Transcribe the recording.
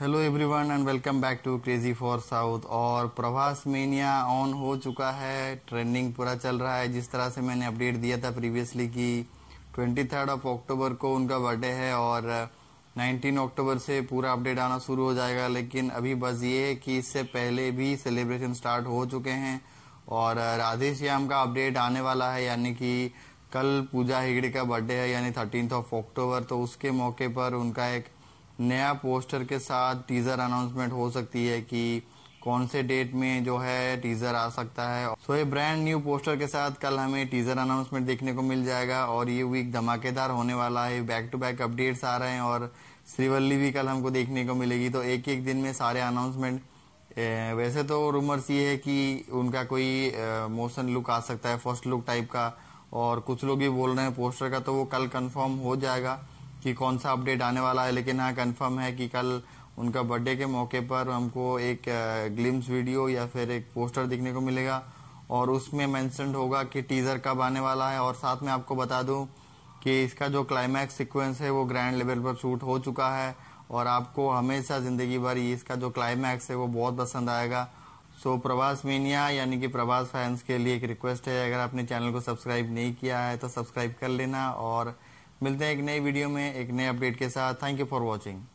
hello everyone and welcome back to crazy for south और Prabhas mania on हो चुका है ट्रेंडिंग पूरा चल रहा है जिस तरह से मैंने अपडेट दिया था प्रीवियसली कि ट्वेंटी थर्ड ऑफ अक्टूबर को उनका बर्थडे है और नाइनटीन अक्टूबर से पूरा अपडेट आना शुरू हो जाएगा लेकिन अभी बस ये है कि इससे पहले भी सेलिब्रेशन स्टार्ट हो चुके हैं और राधे श्याम का अपडेट आने वाला है यानी कि कल पूजा हेगड़े का बर्थडे है यानी थर्टीन ऑफ अक्टूबर तो उसके मौके पर उनका एक नया पोस्टर के साथ टीजर अनाउंसमेंट हो सकती है कि कौन से डेट में जो है टीजर आ सकता है सो ये ब्रांड न्यू पोस्टर के साथ कल हमें टीजर अनाउंसमेंट देखने को मिल जाएगा और ये वीक धमाकेदार होने वाला है बैक टू बैक अपडेट्स आ रहे हैं और श्रीवल्ली भी कल हमको देखने को मिलेगी तो एक एक दिन में सारे अनाउंसमेंट वैसे तो रूमर्स ये है कि उनका कोई मोशन लुक आ सकता है फर्स्ट लुक टाइप का और कुछ लोग भी बोल रहे हैं पोस्टर का तो वो कल कन्फर्म हो जाएगा कि कौन सा अपडेट आने वाला है लेकिन हाँ कंफर्म है कि कल उनका बर्थडे के मौके पर हमको एक ग्लिम्स वीडियो या फिर एक पोस्टर दिखने को मिलेगा और उसमें मैंसन होगा कि टीज़र कब आने वाला है और साथ में आपको बता दूं कि इसका जो क्लाइमैक्स सीक्वेंस है वो ग्रैंड लेवल पर शूट हो चुका है और आपको हमेशा ज़िंदगी भर इसका जो क्लाइमैक्स है वो बहुत पसंद आएगा सो so, मीनिया यानी कि प्रभास फैंस के लिए एक रिक्वेस्ट है अगर आपने चैनल को सब्सक्राइब नहीं किया है तो सब्सक्राइब कर लेना और मिलते हैं एक नई वीडियो में एक नए अपडेट के साथ थैंक यू फॉर वॉचिंग